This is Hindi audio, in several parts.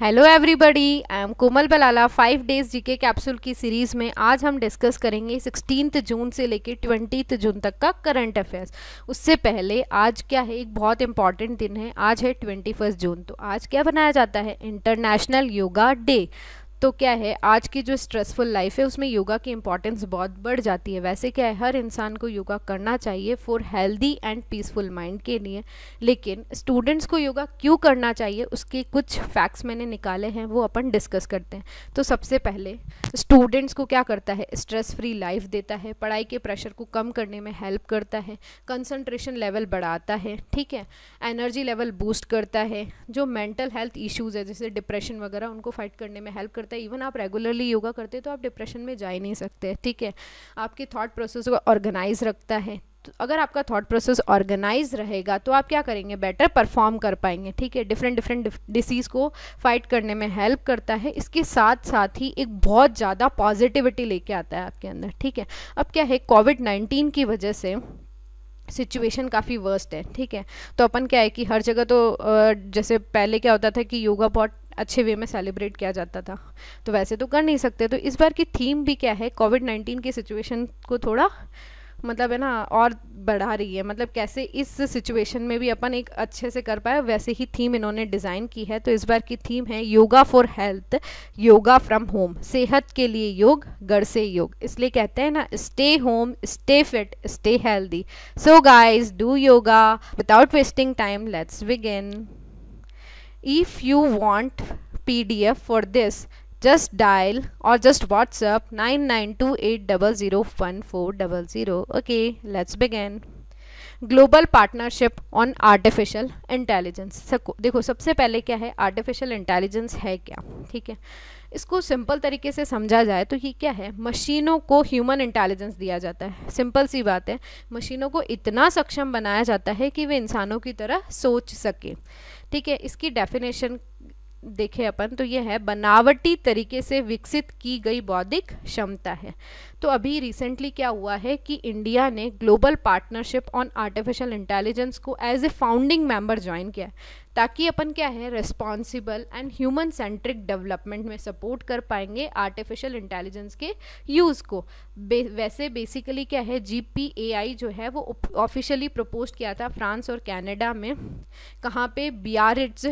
Hello everybody I am Komal Balala five days GK capsule की सीरीज़ में आज हम डिस्कस करेंगे सिक्सटीन जून से लेकर ट्वेंटी जून तक का करंट अफेयर्स उससे पहले आज क्या है एक बहुत इंपॉर्टेंट दिन है आज है ट्वेंटी फर्स्ट जून तो आज क्या बनाया जाता है इंटरनेशनल योगा डे तो क्या है आज की जो स्ट्रेसफुल लाइफ है उसमें योगा की इंपॉर्टेंस बहुत बढ़ जाती है वैसे क्या है हर इंसान को योगा करना चाहिए for healthy and peaceful mind के लिए लेकिन स्टूडेंट्स को योगा क्यों करना चाहिए उसके कुछ फैक्ट्स मैंने निकाले हैं वो अपन डिस्कस करते हैं तो सबसे पहले स्टूडेंट्स को क्या करता है स्ट्रेस फ्री लाइफ देता है पढ़ाई के प्रेशर को कम करने में हेल्प करता है कंसनट्रेशन लेवल बढ़ाता है ठीक है एनर्जी लेवल बूस्ट करता है जो मेंटल हेल्थ इशूज़ है जैसे डिप्रेशन वगैरह उनको फाइट करने में हेल्प करता है इवन आप रेगुलरली योगा करते हैं तो आप डिप्रेशन में जा ही नहीं सकते ठीक है आपके थॉट प्रोसेस को ऑर्गेनाइज रखता है तो अगर आपका थॉट प्रोसेस ऑर्गेनाइज रहेगा तो आप क्या करेंगे बेटर परफॉर्म कर पाएंगे ठीक है डिफरेंट डिफरेंट डिसीज़ को फाइट करने में हेल्प करता है इसके साथ साथ ही एक बहुत ज़्यादा पॉजिटिविटी लेके आता है आपके अंदर ठीक है अब क्या है कोविड नाइन्टीन की वजह से सिचुएशन काफ़ी वर्स्ट है ठीक है तो अपन क्या है कि हर जगह तो जैसे पहले क्या होता था कि योगा बहुत अच्छे वे में सेलिब्रेट किया जाता था तो वैसे तो कर नहीं सकते तो इस बार की थीम भी क्या है कोविड नाइन्टीन की सिचुएशन को थोड़ा मतलब है ना और बढ़ा रही है मतलब कैसे इस सिचुएशन में भी अपन एक अच्छे से कर पाए वैसे ही थीम इन्होंने डिज़ाइन की है तो इस बार की थीम है yoga for health yoga from home सेहत के लिए योग घर से योग इसलिए कहते हैं ना stay home stay fit stay healthy so guys do yoga without wasting time let's विगेन if you want pdf for this just dial or just whatsapp 9928001400 okay let's begin global partnership on artificial intelligence देखो सबसे पहले क्या है आर्टिफिशियल इंटेलिजेंस है क्या ठीक है इसको सिंपल तरीके से समझा जाए तो ये क्या है मशीनों को ह्यूमन इंटेलिजेंस दिया जाता है सिंपल सी बात है मशीनों को इतना सक्षम बनाया जाता है कि वे इंसानों की तरह सोच सके ठीक है इसकी डेफिनेशन देखें अपन तो ये है बनावटी तरीके से विकसित की गई बौद्धिक क्षमता है तो अभी रिसेंटली क्या हुआ है कि इंडिया ने global partnership on artificial intelligence को as a founding member join किया ताकि अपन क्या है responsible and human centric development में सपोर्ट कर पाएंगे आर्टिफिशियल इंटेलिजेंस के यूज़ को बे, वैसे बेसिकली क्या है जी पी ए आई जो है वो ऑफिशियली प्रपोज किया था फ्रांस और कैनेडा में कहाँ पे बियारिट्स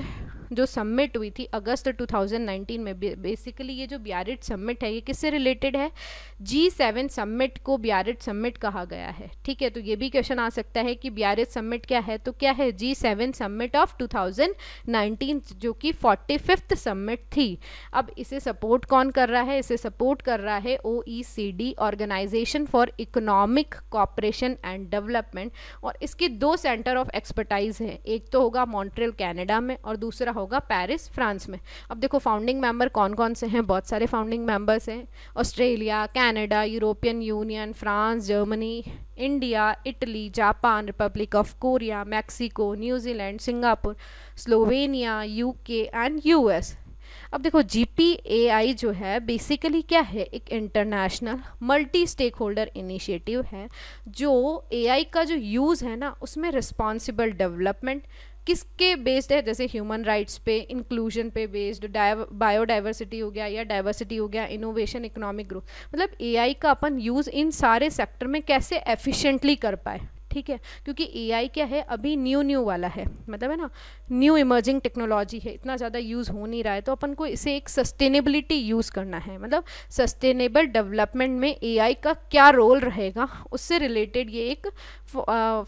जो सबमिट हुई थी अगस्त 2019 में बेसिकली ये जो बियारिट सबमिट है ये किससे रिलेटेड है जी सेवन सबमिट को बियारिट सबमिट कहा गया है ठीक है तो ये भी क्वेश्चन आ सकता है कि बियारिट सबमिट क्या है तो क्या है जी सेवन सबमिट ऑफ 2019 जो कि फोर्टी फिफ्थ सबमिट थी अब इसे सपोर्ट कौन कर रहा है इसे सपोर्ट कर रहा है O organisation for economic cooperation and development और इसकी दो सेंटर ऑफ एक्सपर्टाइज हैं एक तो होगा मॉन्ट्रियल कैनेडा में और दूसरा होगा पेरिस फ्रांस में अब देखो फाउंडिंग मेंबर कौन कौन से हैं बहुत सारे फाउंडिंग मेंबर्स हैं Australia Canada European Union France Germany India Italy Japan Republic of Korea Mexico New Zealand Singapore Slovenia U and U अब देखो जी पी ए आई जो है बेसिकली क्या है एक international multi stakeholder initiative है जो ए आई का जो यूज़ है ना उसमें रिस्पॉन्सिबल डेवलपमेंट किसके बेस्ड है जैसे ह्यूमन राइट्स पे इंक्लूजन पे बेस्ड बायोडाइवर्सिटी हो गया या डाइवर्सिटी हो गया इनोवेशन इकोनॉमिक ग्रोथ मतलब एआई का अपन यूज़ इन सारे सेक्टर में कैसे एफिशिएंटली कर पाए ठीक है क्योंकि एआई क्या है अभी न्यू न्यू वाला है मतलब है ना न्यू इमर्जिंग टेक्नोलॉजी है इतना ज़्यादा यूज़ हो नहीं रहा है तो अपन को इसे एक सस्टेनेबिलिटी यूज़ करना है मतलब सस्टेनेबल डेवलपमेंट में एआई का क्या रोल रहेगा उससे रिलेटेड ये एक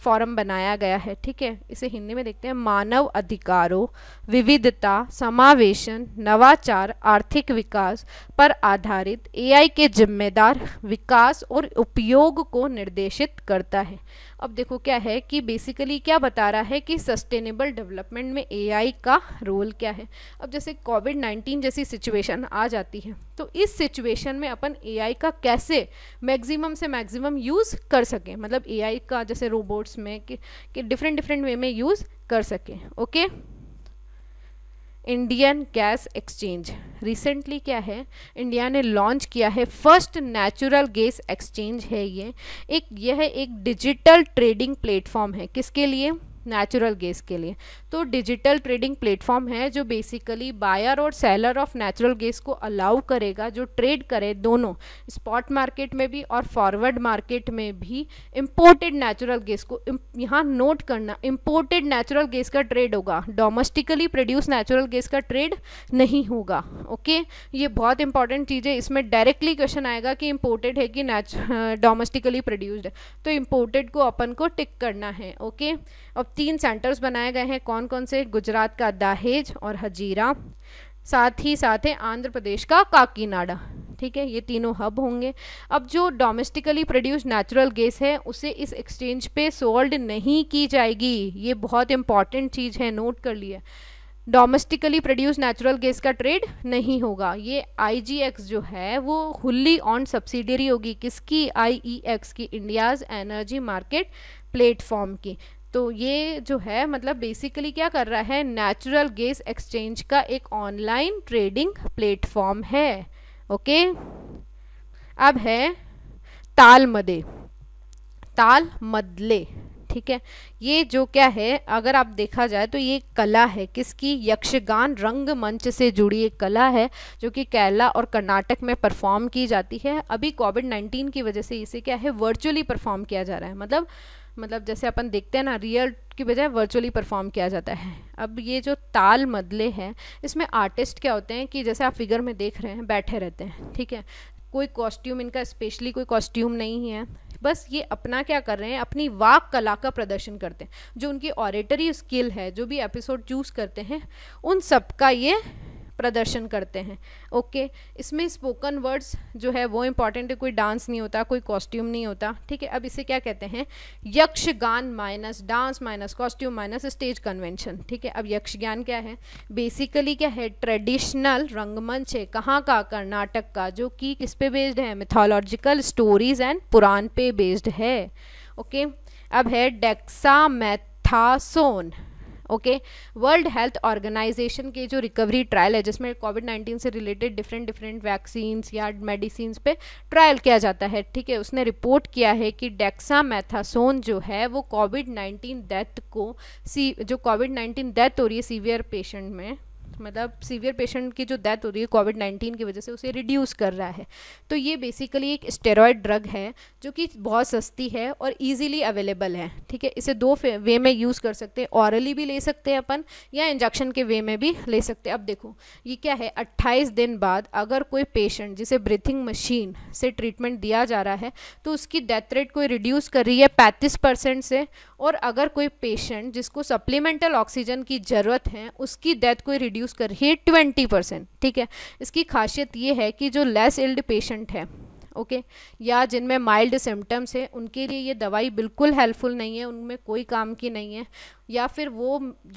फॉरम बनाया गया है ठीक है इसे हिंदी में देखते हैं मानव अधिकारों विविधता समावेशन नवाचार आर्थिक विकास पर आधारित ए के जिम्मेदार विकास और उपयोग को निर्देशित करता है अब देखो क्या है कि बेसिकली क्या बता रहा है कि सस्टेनेबल डेवलपमेंट में एआई का रोल क्या है अब जैसे कोविड नाइन्टीन जैसी सिचुएशन आ जाती है तो इस सिचुएशन में अपन एआई का कैसे मैक्सिमम से मैक्सिमम यूज़ कर सकें मतलब एआई का जैसे रोबोट्स में कि डिफरेंट डिफरेंट वे में यूज़ कर सकें okay okay? Indian gas exchange recently क्या है इंडिया ने लॉन्च किया है फर्स्ट नेचुरल गैस एक्सचेंज है ये एक यह एक डिजिटल ट्रेडिंग प्लेटफॉर्म है किसके लिए नेचुरल गैस के लिए तो डिजिटल ट्रेडिंग प्लेटफॉर्म है जो बेसिकली बायर और सेलर ऑफ नेचुरल गैस को अलाउ करेगा जो ट्रेड करे दोनों स्पॉट मार्केट में भी और फॉरवर्ड मार्केट में भी इम्पोर्टेड नेचुरल गैस को यहाँ नोट करना इम्पोर्टेड नेचुरल गैस का ट्रेड होगा डोमेस्टिकली प्रोड्यूस नेचुरल गैस का ट्रेड नहीं होगा ओके ये बहुत इंपॉर्टेंट चीज़ है इसमें डायरेक्टली क्वेश्चन आएगा कि इम्पोर्टेड है कि डोमेस्टिकली प्रोड्यूस्ड तो इम्पोर्टेड को अपन को टिक करना है ओके अब तीन सेंटर्स बनाए गए हैं कौन कौन से गुजरात का दाहेज और हजीरा साथ ही साथ है आंध्र प्रदेश का काकीनाडा ठीक है ये तीनों हब होंगे अब जो डोमेस्टिकली प्रोड्यूस नेचुरल गैस है उसे इस एक्सचेंज पे सोल्ड नहीं की जाएगी ये बहुत इंपॉर्टेंट चीज़ है नोट कर लिया डोमेस्टिकली प्रोड्यूस नेचुरल गैस का ट्रेड नहीं होगा ये आईजीएक्स जो है वो हुली ऑन सब्सिडरी होगी किसकी आईईएक्स e की इंडियाज़ एनर्जी मार्केट प्लेटफॉर्म की तो ये जो है मतलब बेसिकली क्या कर रहा है नेचुरल गैस एक्सचेंज का एक ऑनलाइन ट्रेडिंग प्लेटफॉर्म है ओके अब है ताल मदे ताल मदले ठीक है ये जो क्या है अगर आप देखा जाए तो ये कला है किसकी यक्षगान रंगमंच से जुड़ी एक कला है जो कि केरला और कर्नाटक में परफॉर्म की जाती है अभी कोविड 19 की वजह से इसे क्या है वर्चुअली परफॉर्म किया जा रहा है मतलब मतलब जैसे अपन देखते हैं ना रियल की बजाय वर्चुअली परफॉर्म किया जाता है अब ये जो ताल मदले हैं इसमें आर्टिस्ट क्या होते हैं कि जैसे आप फिगर में देख रहे हैं बैठे रहते हैं ठीक है कोई कॉस्ट्यूम इनका स्पेशली कोई कॉस्ट्यूम नहीं है बस ये अपना क्या कर रहे हैं अपनी वाक कला का प्रदर्शन करते हैं जो उनकी ऑरेटरी स्किल है जो भी एपिसोड चूज़ करते हैं उन सब का ये प्रदर्शन करते हैं ओके इसमें स्पोकन वर्ड्स जो है वो इम्पॉर्टेंट है कोई डांस नहीं होता कोई कॉस्ट्यूम नहीं होता ठीक है अब इसे क्या कहते हैं Yakshagana minus dance minus costume minus stage convention ठीक है अब यक्षगान क्या है बेसिकली क्या है ट्रेडिशनल रंगमंच है कहाँ का कर्नाटक का जो कि किस पे बेस्ड है मिथोलॉजिकल स्टोरीज एंड पुराण पे बेस्ड है ओके okay? अब है dexamethasone okay world health organisation के जो रिकवरी ट्रायल है जिसमें कोविड नाइन्टीन से रिलेटेड डिफरेंट डिफरेंट वैक्सीन्स या मेडिसिन पे ट्रायल किया जाता है ठीक है उसने रिपोर्ट किया है कि डेक्सामेथासोन जो है वो कोविड नाइन्टीन डेथ को सी जो कोविड नाइन्टीन डेथ हो रही है सीवियर पेशेंट में मतलब सीवियर पेशेंट की जो डेथ हो रही है कोविड नाइन्टीन की वजह से उसे रिड्यूस कर रहा है तो ये बेसिकली एक स्टेरॉयड ड्रग है जो कि बहुत सस्ती है और ईजिली अवेलेबल है ठीक है इसे दो वे में यूज़ कर सकते हैं औरली भी ले सकते हैं अपन या इंजेक्शन के वे में भी ले सकते हैं अब देखो ये क्या है अट्ठाईस दिन बाद अगर कोई पेशेंट जिसे ब्रीथिंग मशीन से ट्रीटमेंट दिया जा रहा है तो उसकी डेथ रेट कोई रिड्यूस कर रही है पैंतीस परसेंट से और अगर कोई पेशेंट जिसको सप्लीमेंटल ऑक्सीजन की ज़रूरत है उसकी डेथ कोई रिड्यूस यूज़ कर रही है ट्वेंटी परसेंट ठीक है इसकी खासियत ये है कि जो लेस इल्ड पेशेंट है ओके या जिनमें माइल्ड सिम्टम्स हैं उनके लिए ये दवाई बिल्कुल हेल्पफुल नहीं है उनमें कोई काम की नहीं है या फिर वो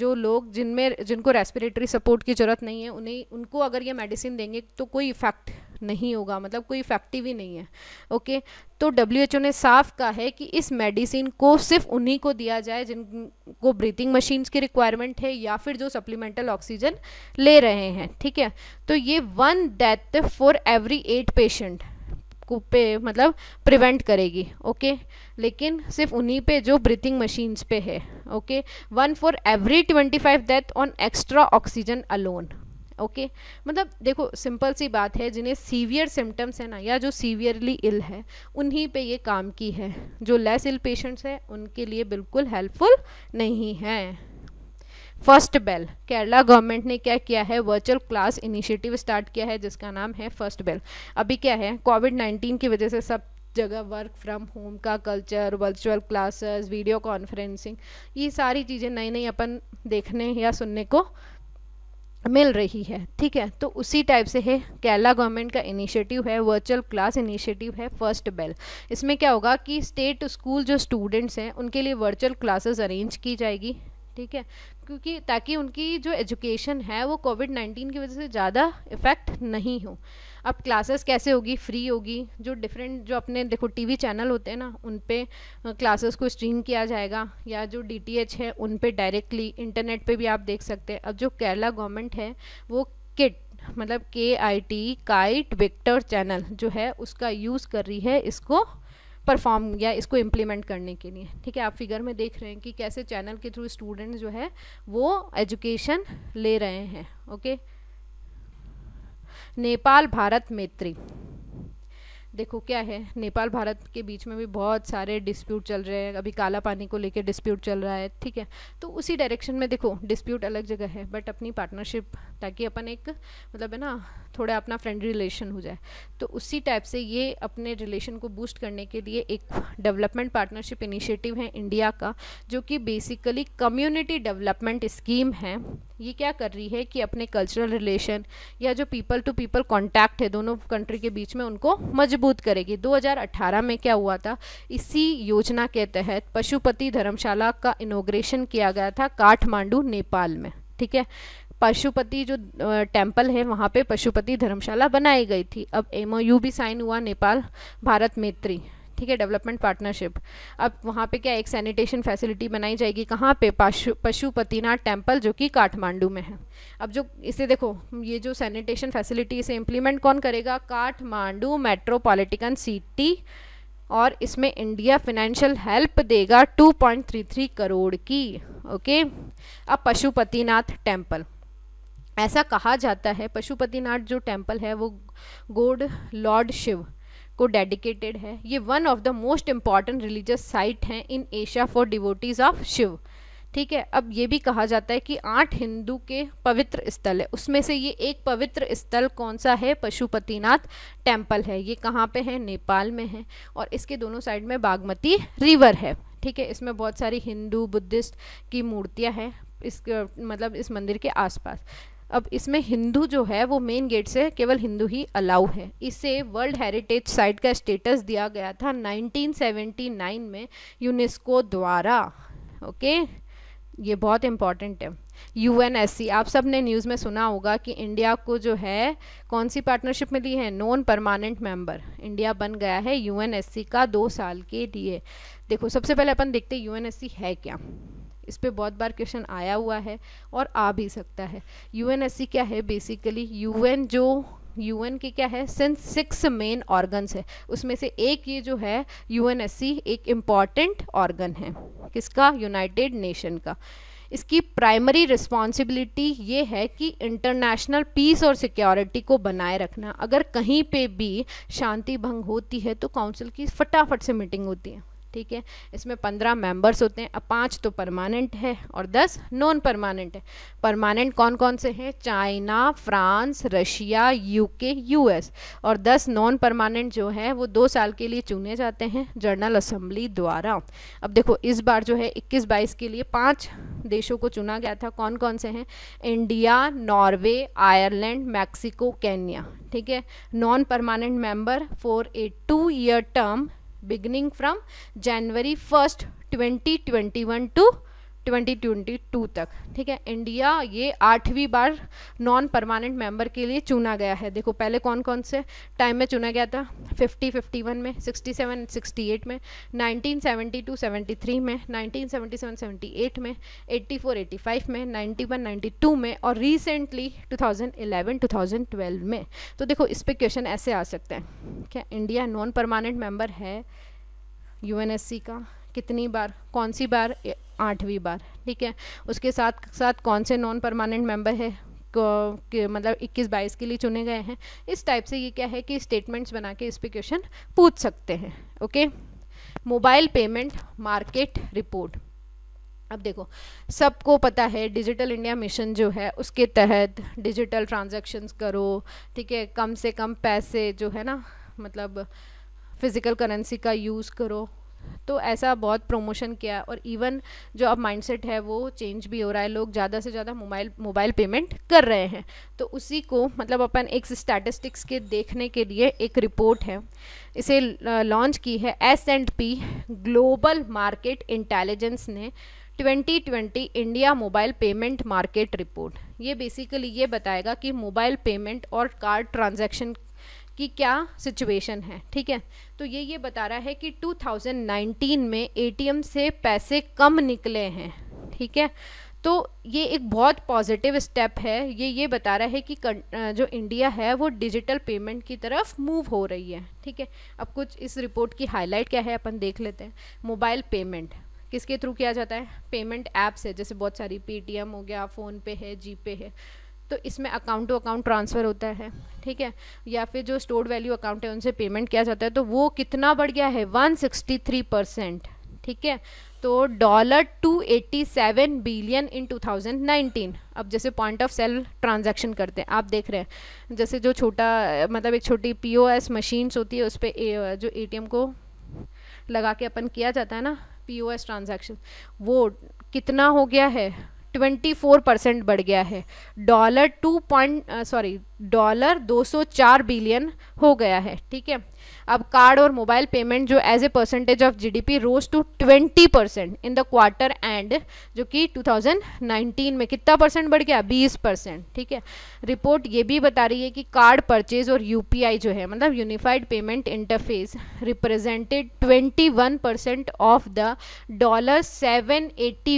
जो लोग जिनमें जिनको रेस्पिरेटरी सपोर्ट की ज़रूरत नहीं है उन्हें उनको अगर ये मेडिसिन देंगे तो कोई इफ़ेक्ट नहीं होगा मतलब कोई इफ़ेक्टिव ही नहीं है ओके तो डब्ल्यू ने साफ कहा है कि इस मेडिसिन को सिर्फ उन्हीं को दिया जाए जिनको ब्रीथिंग मशीन्स की रिक्वायरमेंट है या फिर जो सप्लीमेंटल ऑक्सीजन ले रहे हैं ठीक है तो ये one death for every eight patient पे मतलब प्रिवेंट करेगी ओके लेकिन सिर्फ उन्हीं पे जो ब्रीथिंग मशीन्स पे है okay one for every twenty five death on extra oxygen alone okay मतलब देखो सिंपल सी बात है जिन्हें सीवियर सिम्टम्स हैं ना या जो सीवियरली इल है उन्हीं पे ये काम की है जो लेस इल पेशेंट्स हैं उनके लिए बिल्कुल हेल्पफुल नहीं है फर्स्ट बेल केरला गवर्नमेंट ने क्या किया है वर्चुअल क्लास इनिशिएटिव स्टार्ट किया है जिसका नाम है फर्स्ट बेल अभी क्या है कोविड नाइन्टीन की वजह से सब जगह वर्क फ्रॉम होम का culture virtual classes video conferencing ये सारी चीज़ें नई नई अपन देखने या सुनने को मिल रही है ठीक है तो उसी टाइप से है केरला गवर्नमेंट का इनिशिएटिव है वर्चुअल क्लास इनिशिएटिव है फर्स्ट बेल इसमें क्या होगा कि स्टेट स्कूल जो स्टूडेंट्स हैं उनके लिए वर्चुअल क्लासेस अरेंज की जाएगी ठीक है क्योंकि ताकि उनकी जो एजुकेशन है वो कोविड नाइन्टीन की वजह से ज़्यादा इफ़ेक्ट नहीं हो अब क्लासेस कैसे होगी फ्री होगी जो डिफरेंट जो अपने देखो टीवी चैनल होते हैं ना उन पे क्लासेस को स्ट्रीम किया जाएगा या जो डीटीएच है उन पे डायरेक्टली इंटरनेट पे भी आप देख सकते हैं अब जो केरला गवर्नमेंट है वो किट मतलब K I T KITE Victers channel जो है उसका यूज़ कर रही है इसको परफॉर्म गया इसको इम्प्लीमेंट करने के लिए ठीक है आप फिगर में देख रहे हैं कि कैसे चैनल के थ्रू स्टूडेंट जो है वो एजुकेशन ले रहे हैं ओके नेपाल भारत मैत्री देखो क्या है नेपाल भारत के बीच में भी बहुत सारे डिस्प्यूट चल रहे हैं अभी काला पानी को लेकर डिस्प्यूट चल रहा है ठीक है तो उसी डायरेक्शन में देखो डिस्प्यूट अलग जगह है बट अपनी पार्टनरशिप ताकि अपन एक मतलब है ना थोड़ा अपना फ्रेंड रिलेशन हो जाए तो उसी टाइप से ये अपने रिलेशन को बूस्ट करने के लिए एक डेवलपमेंट पार्टनरशिप इनिशिएटिव है इंडिया का जो कि बेसिकली कम्युनिटी डेवलपमेंट स्कीम है ये क्या कर रही है कि अपने कल्चरल रिलेशन या जो पीपल टू पीपल कॉन्टैक्ट है दोनों कंट्री के बीच में उनको मजबूत फलीभूत करेगी 2018 में क्या हुआ था इसी योजना के तहत पशुपति धर्मशाला का इनोग्रेशन किया गया था काठमांडू नेपाल में ठीक है पशुपति जो टेम्पल है वहाँ पे पशुपति धर्मशाला बनाई गई थी अब एमओयू भी साइन हुआ नेपाल भारत मैत्री ठीक है डेवलपमेंट पार्टनरशिप अब वहाँ पे क्या एक सैनिटेशन फैसिलिटी बनाई जाएगी कहाँ पे पशु पशुपतिनाथ टेम्पल जो कि काठमांडू में है अब जो इसे देखो ये जो सैनिटेशन फैसिलिटी इसे इम्प्लीमेंट कौन करेगा काठमांडू मेट्रोपॉलिटिकन सिटी और इसमें इंडिया फाइनेंशियल हेल्प देगा 2.33 करोड़ की ओके अब पशुपतिनाथ टेम्पल ऐसा कहा जाता है पशुपतिनाथ जो टेम्पल है वो गोड लॉर्ड शिव को डेडिकेटेड है ये one of the most important religious site हैं in Asia for devotees of Shiv ठीक है अब ये भी कहा जाता है कि आठ हिंदू के पवित्र स्थल है उसमें से ये एक पवित्र स्थल कौन सा है पशुपतिनाथ टेम्पल है ये कहाँ पे है नेपाल में है और इसके दोनों साइड में बागमती रिवर है ठीक है इसमें बहुत सारी हिंदू बुद्धिस्ट की मूर्तियाँ हैं इस मतलब इस मंदिर के आसपास अब इसमें हिंदू जो है वो मेन गेट से केवल हिंदू ही अलाउ है इसे वर्ल्ड हेरिटेज साइट का स्टेटस दिया गया था 1979 में यूनेस्को द्वारा ओके ये बहुत इम्पॉर्टेंट है यू आप सब ने न्यूज़ में सुना होगा कि इंडिया को जो है कौन सी पार्टनरशिप मिली है नॉन परमानेंट मेंबर इंडिया बन गया है यू का दो साल के लिए देखो सबसे पहले अपन देखते हैं यू है क्या इस पर बहुत बार क्वेश्चन आया हुआ है और आ भी सकता है यू क्या है बेसिकली यू जो एन के क्या है सिंस सिक्स मेन ऑर्गन्स है उसमें से एक ये जो है सी एक इम्पॉर्टेंट ऑर्गन है किसका यूनाइटेड नेशन का इसकी प्राइमरी रिस्पॉन्सिबिलिटी ये है कि इंटरनेशनल पीस और सिक्योरिटी को बनाए रखना अगर कहीं पे भी शांति भंग होती है तो काउंसिल की फटाफट से मीटिंग होती है ठीक है इसमें पंद्रह मेंबर्स होते हैं अब पाँच तो परमानेंट है और दस नॉन परमानेंट है परमानेंट कौन कौन से हैं China France Russia UK US और दस नॉन परमानेंट जो है वो दो साल के लिए चुने जाते हैं जनरल असम्बली द्वारा अब देखो इस बार जो है इक्कीस बाईस के लिए पाँच देशों को चुना गया था कौन कौन से हैं India Norway Ireland Mexico Kenya ठीक है non permanent member for a two year term beginning from January 1st 2021 to 2022 तक ठीक है इंडिया ये आठवीं बार नॉन परमानेंट मेंबर के लिए चुना गया है देखो पहले कौन कौन से टाइम में चुना गया था 50 51 में 67 68 में 1972 73 में 1977 78 में 84 85 में 91 92 में और रिसेंटली 2011 2012 में तो देखो इस पर क्वेश्चन ऐसे आ सकते हैं क्या इंडिया नॉन परमानेंट मेंबर है यूएनएससी का कितनी बार कौन सी बार आठवीं बार ठीक है उसके साथ साथ कौन से नॉन परमानेंट मेंबर है के मतलब 21 बाईस के लिए चुने गए हैं इस टाइप से ये क्या है कि स्टेटमेंट्स बना के इस पर क्वेश्चन पूछ सकते हैं okay mobile payment market report अब देखो सबको पता है डिजिटल इंडिया मिशन जो है उसके तहत डिजिटल ट्रांजैक्शंस करो ठीक है कम से कम पैसे जो है ना मतलब फिज़िकल करेंसी का यूज़ करो तो ऐसा बहुत प्रमोशन किया और इवन जो अब माइंडसेट है वो चेंज भी हो रहा है लोग ज़्यादा से ज़्यादा मोबाइल मोबाइल पेमेंट कर रहे हैं तो उसी को मतलब अपन एक स्टैटिस्टिक्स के देखने के लिए एक रिपोर्ट है इसे लॉन्च की है S and P global market intelligence ने 2020 India mobile payment market report ये बेसिकली ये बताएगा कि मोबाइल पेमेंट और कार्ड ट्रांजेक्शन कि क्या सिचुएशन है ठीक है तो ये ये बता रहा है कि 2019 में एटीएम से पैसे कम निकले हैं ठीक है तो ये एक बहुत पॉजिटिव स्टेप है ये ये बता रहा है कि जो इंडिया है वो डिजिटल पेमेंट की तरफ मूव हो रही है ठीक है अब कुछ इस रिपोर्ट की हाईलाइट क्या है अपन देख लेते हैं मोबाइल पेमेंट किसके थ्रू किया जाता है पेमेंट ऐप्स है जैसे बहुत सारी पेटीएम हो गया फ़ोनपे है जी है तो इसमें अकाउंट टू अकाउंट ट्रांसफ़र होता है ठीक है या फिर जो स्टोर्ड वैल्यू अकाउंट है उनसे पेमेंट किया जाता है तो वो कितना बढ़ गया है 163 परसेंट ठीक है तो डॉलर 287 बिलियन इन 2019 अब जैसे पॉइंट ऑफ सेल ट्रांजैक्शन करते हैं आप देख रहे हैं जैसे जो छोटा मतलब एक छोटी पीओएस मशीन्स होती है उस पर जो एटीएम को लगा के अपन किया जाता है ना पीओएस ट्रांजैक्शन वो कितना हो गया है 24 परसेंट बढ़ गया है dollar two point sorry dollar 204 billion हो गया है ठीक है अब कार्ड और मोबाइल पेमेंट जो as a percentage of GDP rose to 20 percent in the quarter and जो कि 2019 में कितना परसेंट बढ़ गया 20 परसेंट ठीक है रिपोर्ट ये भी बता रही है कि कार्ड परचेज और यूपीआई जो है मतलब unified payment interface represented 21 percent of the dollar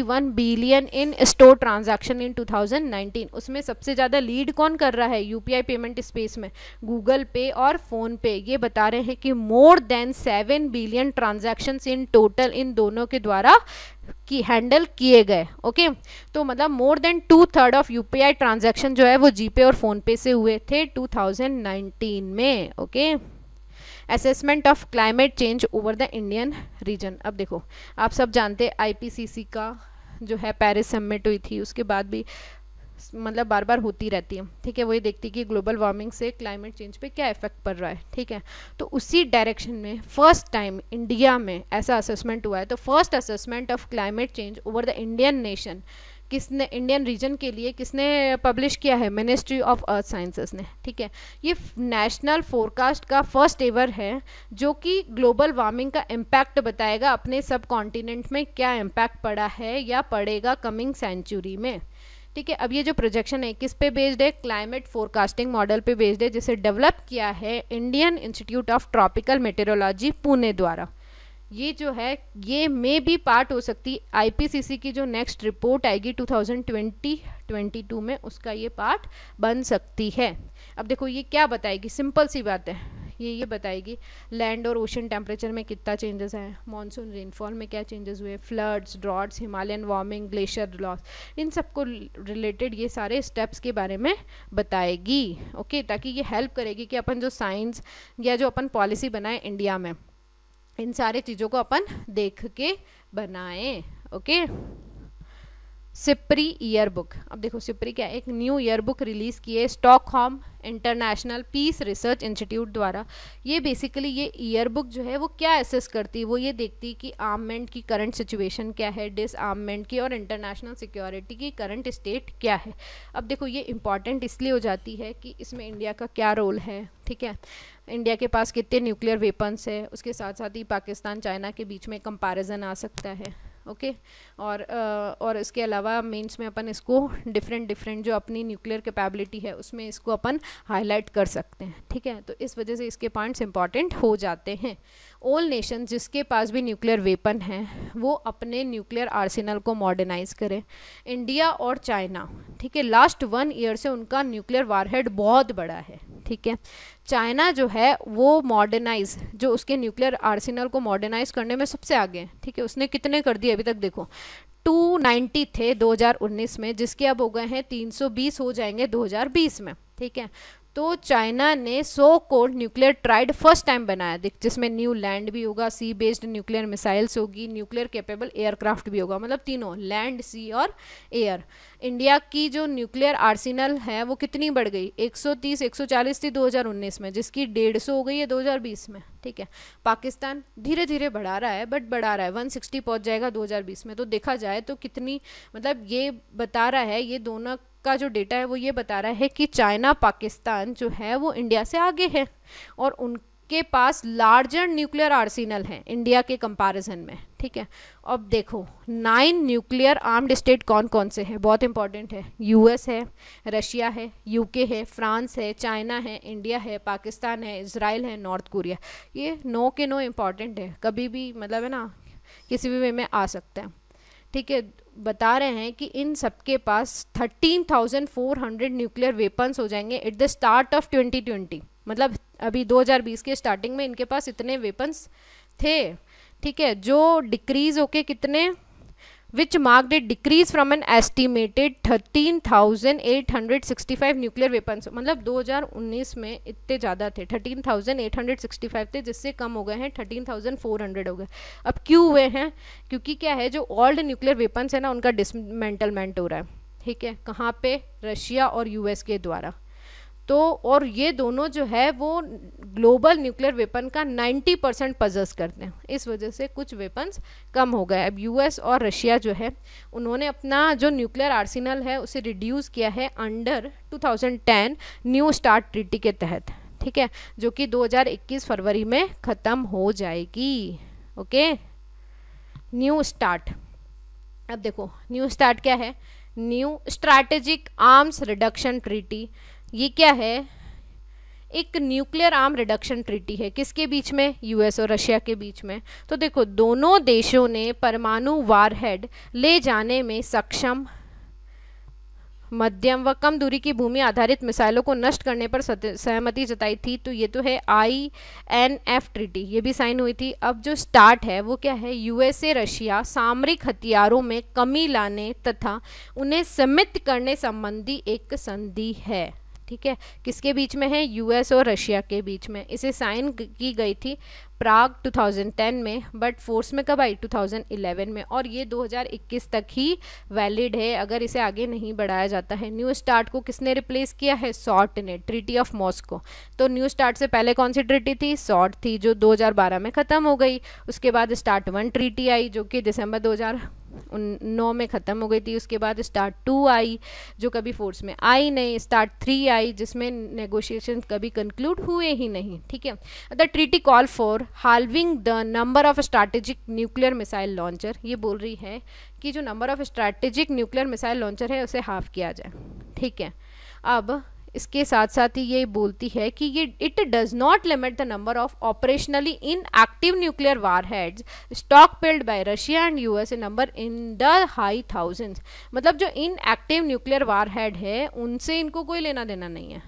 one billion in store transaction in nineteen उसमें सबसे ज़्यादा लीड कौन कर रहा है यूपीआई पेमेंट स्पेस में गूगल पे और फ़ोन पे ये बता रहे हैं हैं कि more than seven billion transaction in total इन दोनों के द्वारा की हैंडल किए गए ओके तो मतलब more than two third of UPI transaction जो है वो जीपे और फोन पे से हुए थे 2019 में okay assessment of climate change over the Indian region अब देखो आप सब जानते हैं आईपीसीसी का जो है पेरिस समिट हुई थी उसके बाद भी मतलब बार बार होती रहती है ठीक है वही देखती है कि ग्लोबल वार्मिंग से क्लाइमेट चेंज पे क्या इफेक्ट पड़ रहा है ठीक है तो उसी डायरेक्शन में फर्स्ट टाइम इंडिया में ऐसा असेसमेंट हुआ है तो first assessment of climate change over the Indian nation किसने इंडियन रीजन के लिए किसने पब्लिश किया है मिनिस्ट्री ऑफ अर्थ साइंसेस ने ठीक है ये नेशनल फोरकास्ट का फर्स्ट एवर है जो कि ग्लोबल वार्मिंग का इम्पैक्ट बताएगा अपने सब कॉन्टिनेंट में क्या इम्पैक्ट पड़ा है या पड़ेगा कमिंग सेंचुरी में ठीक है अब ये जो प्रोजेक्शन है किस पे बेस्ड है क्लाइमेट फोरकास्टिंग मॉडल पे बेस्ड है जिसे डेवलप किया है Indian Institute of Tropical Meteorology Pune द्वारा ये जो है ये मे भी पार्ट हो सकती आईपीसीसी की जो नेक्स्ट रिपोर्ट आएगी 2020 22 में उसका ये पार्ट बन सकती है अब देखो ये क्या बताएगी सिंपल सी बात है ये ये बताएगी लैंड और ओशन टेम्परेचर में कितना चेंजेस हैं मानसून रेनफॉल में क्या चेंजेस हुए floods droughts Himalayan warming glacier loss इन सबको रिलेटेड ये सारे स्टेप्स के बारे में बताएगी ओके okay? ताकि ये हेल्प करेगी कि अपन जो साइंस या जो अपन पॉलिसी बनाए इंडिया में इन सारे चीज़ों को अपन देख के बनाएँ okay okay? SIPRI yearbook अब देखो सिप्री क्या एक न्यू ईयर बुक रिलीज़ किए Stockholm International Peace Research Institute द्वारा ये बेसिकली ये ईयर बुक जो है वो क्या एसेस करती है वो ये देखती है कि आर्ममेंट की करंट सिचुएशन क्या है डिसआर्ममेंट की और इंटरनेशनल सिक्योरिटी की करंट स्टेट क्या है अब देखो ये इंपॉर्टेंट इसलिए हो जाती है कि इसमें इंडिया का क्या रोल है ठीक है इंडिया के पास कितने न्यूक्लियर वेपन्स है उसके साथ साथ ही पाकिस्तान चाइना के बीच में कंपेरिजन आ सकता है ओके और आ, और इसके अलावा मेंस में अपन इसको डिफरेंट डिफरेंट जो अपनी न्यूक्लियर कैपेबिलिटी है उसमें इसको अपन हाईलाइट कर सकते हैं ठीक है तो इस वजह से इसके पॉइंट्स इंपॉर्टेंट हो जाते हैं ओल्ड नेशन जिसके पास भी न्यूक्लियर वेपन है वो अपने न्यूक्लियर आर्सेनल को मॉडर्नाइज करें इंडिया और चाइना ठीक है लास्ट वन ईयर से उनका न्यूक्लियर वारहेड बहुत बड़ा है ठीक है चाइना जो है वो मॉडर्नाइज जो उसके न्यूक्लियर आर्सेनल को मॉडर्नाइज करने में सबसे आगे है ठीक है उसने कितने कर दिए अभी तक देखो 290 थे 2019 में जिसके अब हो गए हैं 320 हो जाएंगे 2020 में ठीक है तो चाइना ने so called nuclear triad first time बनाया जिसमें न्यू लैंड भी होगा सी बेस्ड न्यूक्लियर मिसाइल्स होगी न्यूक्लियर कैपेबल एयरक्राफ्ट भी होगा मतलब तीनों लैंड सी और एयर इंडिया की जो न्यूक्लियर आर्सिनल है वो कितनी बढ़ गई 130 140 थी 2019 में जिसकी 150 हो गई है 2020 में ठीक है पाकिस्तान धीरे धीरे बढ़ा रहा है बट बढ़ा रहा है 160 पहुँच जाएगा 2020 में तो देखा जाए तो कितनी मतलब ये बता रहा है ये दोनों का जो डेटा है वो ये बता रहा है कि चाइना पाकिस्तान जो है वो इंडिया से आगे है और उनके पास लार्जर न्यूक्लियर आर्सिनल है इंडिया के कंपैरिजन में ठीक है अब देखो नाइन न्यूक्लियर आर्म्ड स्टेट कौन कौन से हैं बहुत इंपॉर्टेंट है यूएस है रशिया है यूके है फ्रांस है चाइना है इंडिया है पाकिस्तान है इसराइल है नॉर्थ कोरिया ये नो के नो इम्पॉर्टेंट है कभी भी मतलब है ना किसी भी वे में आ सकता हैं ठीक है बता रहे हैं कि इन सबके पास 13,400 न्यूक्लियर वेपन्स हो जाएंगे एट द स्टार्ट ऑफ 2020 मतलब अभी 2020 के स्टार्टिंग में इनके पास इतने वेपन्स थे ठीक है जो डिक्रीज होके कितने which marked a decrease from an estimated 13,865 nuclear weapons मतलब 2019 में इतने ज़्यादा थे 13,865 थे जिससे कम हो गए हैं 13,400 हो गए अब क्यों हुए हैं क्योंकि क्या है जो ओल्ड न्यूक्लियर वेपन्स है ना उनका डिसमेंटलमेंट हो रहा है ठीक है कहाँ पे रशिया और यूएस के द्वारा तो और ये दोनों जो है वो ग्लोबल न्यूक्लियर वेपन का 90 परसेंट पजस करते हैं इस वजह से कुछ वेपन्स कम हो गए अब यूएस और रशिया जो है उन्होंने अपना जो न्यूक्लियर आर्सेनल है उसे रिड्यूस किया है अंडर 2010 न्यू स्टार्ट ट्रीटी के तहत ठीक है जो कि 2021 फरवरी में ख़त्म हो जाएगी ओके न्यू स्टार्ट अब देखो न्यू स्टार्ट क्या है new strategic arms reduction treaty ये क्या है एक न्यूक्लियर आर्म रिडक्शन ट्रीटी है किसके बीच में यूएस और रशिया के बीच में तो देखो दोनों देशों ने परमाणु वारहेड ले जाने में सक्षम मध्यम व कम दूरी की भूमि आधारित मिसाइलों को नष्ट करने पर सहमति जताई थी तो ये तो है आई एन एफ ट्रिटी ये भी साइन हुई थी अब जो स्टार्ट है वो क्या है यूएसए रशिया सामरिक हथियारों में कमी लाने तथा उन्हें सीमित करने संबंधी एक संधि है ठीक है किसके बीच में है यूएस और रशिया के बीच में इसे साइन की गई थी प्राग 2010 में बट फोर्स में कब आई 2011 में और ये 2021 तक ही वैलिड है अगर इसे आगे नहीं बढ़ाया जाता है न्यू स्टार्ट को किसने रिप्लेस किया है सॉट ने ट्रिटी ऑफ मॉस्को तो न्यू स्टार्ट से पहले कौन सी ट्रिटी थी सॉट थी जो 2012 में ख़त्म हो गई उसके बाद स्टार्ट वन ट्रिटी आई जो कि दिसंबर 2000 उन नौ में ख़त्म हो गई थी उसके बाद स्टार्ट टू आई जो कभी फोर्स में आई नहीं स्टार्ट थ्री आई जिसमें नेगोशिएशन कभी कंक्लूड हुए ही नहीं ठीक है the treaty call for halving the number of strategic nuclear missile launcher ये बोल रही है कि जो number of strategic nuclear missile launcher है उसे हाफ किया जाए ठीक है अब इसके साथ साथ ही ये बोलती है कि ये it does not limit the number of operationally inactive nuclear warheads stockpiled by Russia and U S A number in the high thousands मतलब जो inactive nuclear warhead है उनसे इनको कोई लेना देना नहीं है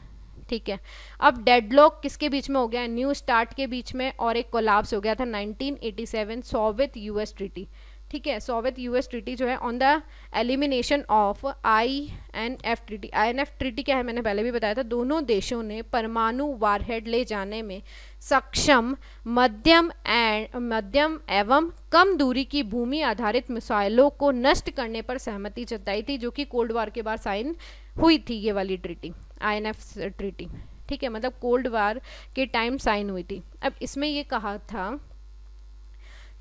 ठीक है अब डेडलॉक किसके बीच में हो गया न्यू स्टार्ट के बीच में और एक कोलाब्स हो गया था 1987 यू एस ट्रीटी ठीक है सोवियत यूएस ट्रिटी जो है on the elimination of I N F treaty I N F treaty क्या है मैंने पहले भी बताया था दोनों देशों ने परमाणु वारहेड ले जाने में सक्षम मध्यम एंड मध्यम एवं कम दूरी की भूमि आधारित मिसाइलों को नष्ट करने पर सहमति जताई थी जो कि कोल्ड वार के बाद साइन हुई थी ये वाली treaty I N F treaty ठीक है मतलब कोल्ड वार के टाइम साइन हुई थी अब इसमें ये कहा था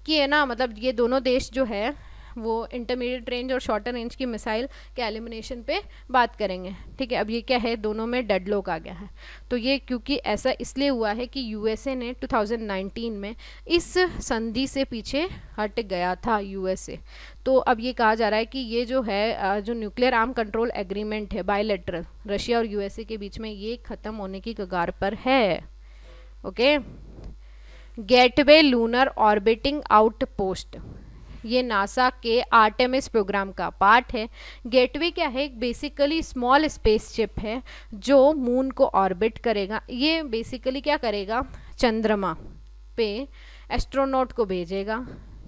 कि है ना मतलब ये दोनों देश जो है वो इंटरमीडिएट रेंज और शॉर्टर रेंज की मिसाइल के एलिमिनेशन पे बात करेंगे ठीक है अब ये क्या है दोनों में डेड लॉक आ गया है तो ये क्योंकि ऐसा इसलिए हुआ है कि यूएसए ने 2019 में इस संधि से पीछे हट गया था यूएसए तो अब ये कहा जा रहा है कि ये जो है जो न्यूक्लियर आर्म कंट्रोल एग्रीमेंट है बायोलेटरल रशिया और यू के बीच में ये ख़त्म होने की कगार पर है okay okay? Gateway lunar orbiting outpost ये नासा के आर्टेमिस प्रोग्राम का पार्ट है गेटवे क्या है एक बेसिकली स्मॉल स्पेसशिप है जो मून को ऑर्बिट करेगा ये बेसिकली क्या करेगा चंद्रमा पे एस्ट्रोनॉट को भेजेगा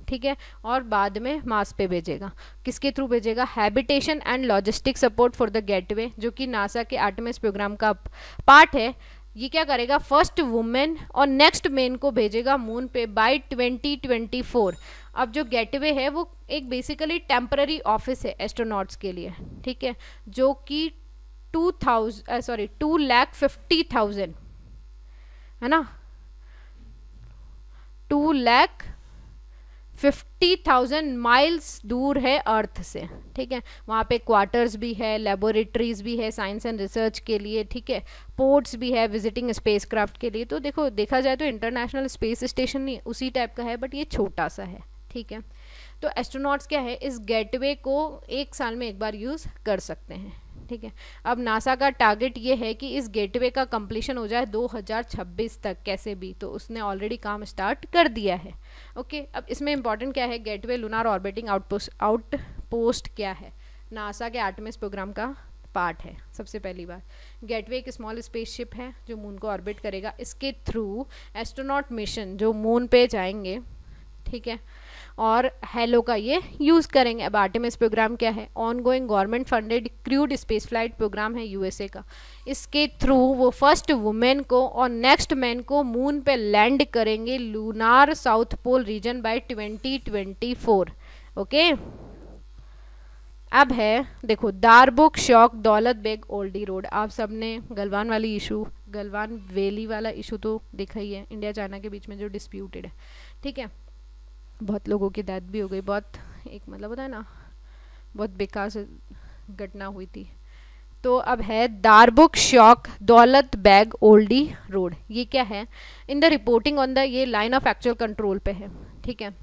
ठीक है और बाद में मास पे भेजेगा किसके थ्रू भेजेगा habitation and logistic support for the gateway जो कि नासा के आर्टेमिस प्रोग्राम का पार्ट है ये क्या करेगा फर्स्ट वुमेन और नेक्स्ट मेन को भेजेगा मून पे बाय 2024 अब जो गेटवे है वो एक बेसिकली टेम्पररी ऑफिस है एस्ट्रोनॉट्स के लिए ठीक है जो कि two thousand sorry two lakh fifty thousand है ना two lakh fifty thousand miles दूर है अर्थ से ठीक है वहाँ पे क्वार्टर्स भी है लेबोरेटरीज भी है साइंस एंड रिसर्च के लिए ठीक है पोर्ट्स भी है विजिटिंग स्पेसक्राफ्ट के लिए तो देखो देखा जाए तो इंटरनेशनल स्पेस स्टेशन नहीं उसी टाइप का है बट ये छोटा सा है ठीक है तो एस्ट्रोनॉट्स क्या है इस गेटवे को एक साल में एक बार यूज़ कर सकते हैं ठीक है अब नासा का टारगेट ये है कि इस गेटवे का कंप्लीशन हो जाए 2026 तक कैसे भी तो उसने ऑलरेडी काम स्टार्ट कर दिया है ओके अब इसमें इंपॉर्टेंट क्या है gateway lunar orbiting outpost post क्या है नासा के आर्टमिस प्रोग्राम का पार्ट है सबसे पहली बात गेटवे एक स्मॉल स्पेसशिप है जो मून को ऑर्बिट करेगा इसके थ्रू एस्ट्रोनॉट मिशन जो मून पे जाएंगे ठीक है और हेलो का ये यूज़ करेंगे अब आर्टिमिस प्रोग्राम क्या है ongoing government funded crewed space flight program है यूएसए का इसके थ्रू वो फर्स्ट वुमेन को और नेक्स्ट मैन को मून पे लैंड करेंगे lunar south pole region by 2024 okay अब है देखो दारबुक शौक दौलत बेग ओल्डी रोड आप सबने गलवान वाली इशू गलवान वेली वाला इशू तो देखा ही है इंडिया चाइना के बीच में जो डिस्प्यूटेड है ठीक है बहुत लोगों की डेथ भी हो गई बहुत एक मतलब होता है ना बहुत बेकार से घटना हुई थी तो अब है दारबुक शॉक दौलत बैग ओल्डी रोड ये क्या है in the reporting on the ये लाइन ऑफ एक्चुअल कंट्रोल पे है ठीक है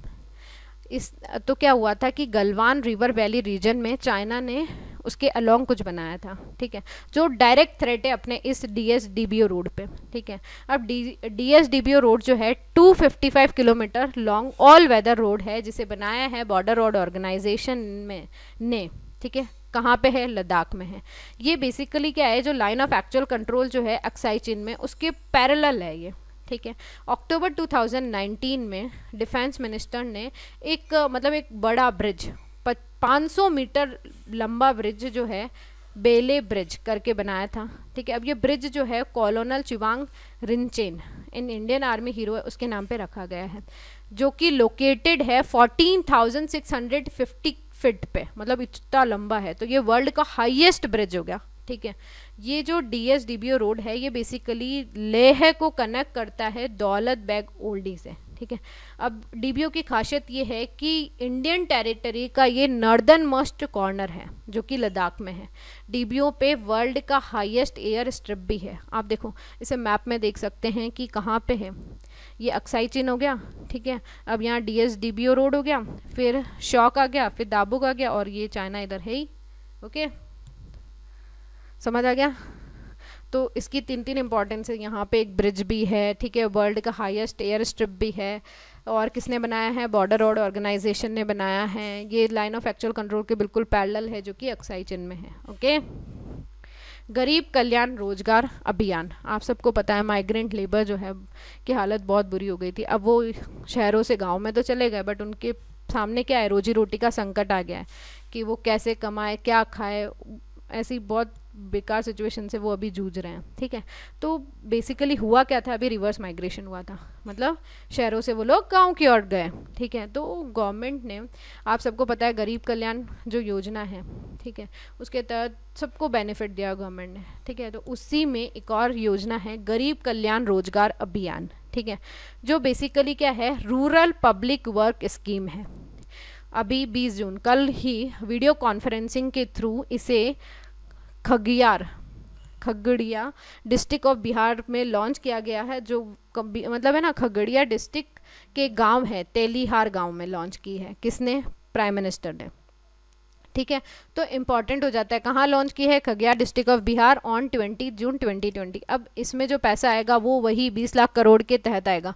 इस तो क्या हुआ था कि गलवान रिवर वैली रीजन में चाइना ने उसके अलॉन्ग कुछ बनाया था ठीक है जो डायरेक्ट थ्रेट है अपने इस D S D B O road पर ठीक है अब D D S D B O road जो है 255 kilometre long all weather road है जिसे बनाया है बॉर्डर रोड ऑर्गेनाइजेशन में ने ठीक है कहाँ पे है लद्दाख में है ये बेसिकली क्या है जो लाइन ऑफ एक्चुअल कंट्रोल जो है अक्साई चीन में उसके पैरल है ये ठीक है अक्टूबर 2019 में डिफेंस मिनिस्टर ने एक मतलब एक बड़ा ब्रिज 500 मीटर लंबा ब्रिज जो है बेले ब्रिज करके बनाया था ठीक है अब ये ब्रिज जो है colonel Chewang Rinchen an Indian army hero है उसके नाम पे रखा गया है जो कि लोकेटेड है 14,650 फीट पे मतलब इतना लंबा है तो ये वर्ल्ड का हाईएस्ट ब्रिज हो गया ठीक है ये जो D S D B O road है ये बेसिकली लेह को कनेक्ट करता है दौलत बैग ओल्डी से ठीक है अब डी की खासियत ये है कि इंडियन टेरिटरी का ये नर्दर्न मोस्ट कॉर्नर है जो कि लद्दाख में है डी पे वर्ल्ड का हाईएस्ट एयर स्ट्रिप भी है आप देखो इसे मैप में देख सकते हैं कि कहाँ पे है ये अक्साई चिन हो गया ठीक है अब यहाँ डी एस रोड हो गया फिर शौक आ गया फिर दाबुक आ गया और ये चाइना इधर है ही ओके समझ आ गया तो इसकी तीन तीन इंपॉर्टेंस है यहाँ पे एक ब्रिज भी है ठीक है वर्ल्ड का हाईएस्ट एयर स्ट्रिप भी है और किसने बनाया है बॉर्डर रोड ऑर्गेनाइजेशन ने बनाया है ये लाइन ऑफ एक्चुअल कंट्रोल के बिल्कुल पैरल है जो कि अक्साई चिन्ह में है ओके गरीब कल्याण रोजगार अभियान आप सबको पता है माइग्रेंट लेबर जो है की हालत बहुत बुरी हो गई थी अब वो शहरों से गाँव में तो चले गए बट उनके सामने क्या है रोजी रोटी का संकट आ गया है कि वो कैसे कमाए क्या खाए ऐसी बहुत बेकार सिचुएशन से वो अभी जूझ रहे हैं ठीक है तो बेसिकली हुआ क्या था अभी रिवर्स माइग्रेशन हुआ था मतलब शहरों से वो लोग गांव की ओर गए ठीक है तो गवर्नमेंट ने आप सबको पता है गरीब कल्याण जो योजना है ठीक है उसके तहत सबको बेनिफिट दिया गवर्नमेंट ने ठीक है तो उसी में एक और योजना है गरीब कल्याण रोजगार अभियान ठीक है जो बेसिकली क्या है रूरल पब्लिक वर्क स्कीम है अभी 20 जून कल ही वीडियो कॉन्फ्रेंसिंग के थ्रू इसे खगियार खगड़िया डिस्ट्रिक्ट ऑफ बिहार में लॉन्च किया गया है जो मतलब है ना खगड़िया डिस्ट्रिक्ट के गांव है तेलीहार गांव में लॉन्च की है किसने प्राइम मिनिस्टर ने ठीक है तो इम्पॉर्टेंट हो जाता है कहाँ लॉन्च की है Khagaria district of Bihar on twenty June 2020 अब इसमें जो पैसा आएगा वो वही 20 लाख करोड़ के तहत आएगा